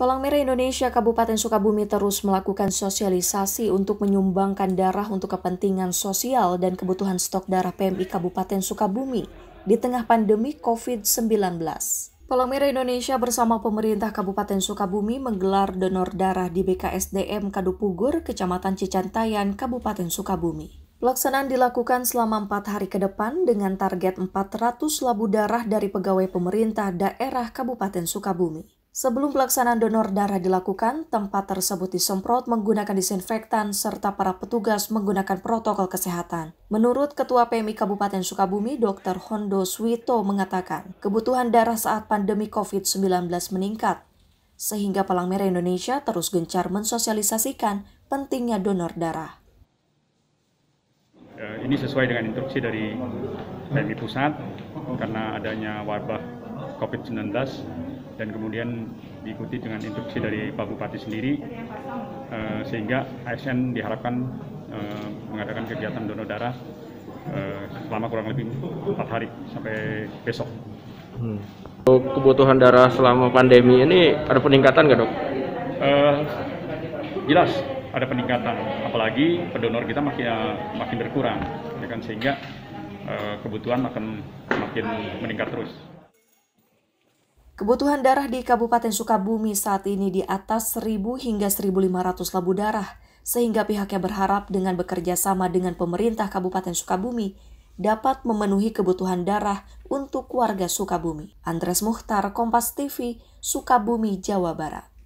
Palang Merah Indonesia Kabupaten Sukabumi terus melakukan sosialisasi untuk menyumbangkan darah untuk kepentingan sosial dan kebutuhan stok darah PMI Kabupaten Sukabumi di tengah pandemi COVID-19. Palang Merah Indonesia bersama pemerintah Kabupaten Sukabumi menggelar donor darah di BKSDM Kadupugur, Kecamatan Cicantayan, Kabupaten Sukabumi. Pelaksanaan dilakukan selama empat hari ke depan dengan target 400 labu darah dari pegawai pemerintah daerah Kabupaten Sukabumi. Sebelum pelaksanaan donor darah dilakukan, tempat tersebut disemprot menggunakan disinfektan serta para petugas menggunakan protokol kesehatan. Menurut Ketua PMI Kabupaten Sukabumi, Dr. Hondo Swito mengatakan, kebutuhan darah saat pandemi COVID-19 meningkat, sehingga Palang Merah Indonesia terus gencar mensosialisasikan pentingnya donor darah. Ya, ini sesuai dengan instruksi dari PMI Pusat, karena adanya wabah COVID-19 dan kemudian diikuti dengan instruksi dari Pak Bupati sendiri uh, sehingga ASN diharapkan uh, mengadakan kegiatan donor darah uh, selama kurang lebih empat hari sampai besok. Hmm. kebutuhan darah selama pandemi ini ada peningkatan nggak dok? Uh, jelas ada peningkatan, apalagi pendonor kita makin makin berkurang, ya kan sehingga uh, kebutuhan akan makin meningkat terus. Kebutuhan darah di Kabupaten Sukabumi saat ini di atas 1.000 hingga 1.500 labu darah, sehingga pihaknya berharap dengan bekerja sama dengan pemerintah Kabupaten Sukabumi dapat memenuhi kebutuhan darah untuk warga Sukabumi. Andres Muhtar, Kompas TV, Sukabumi, Jawa Barat.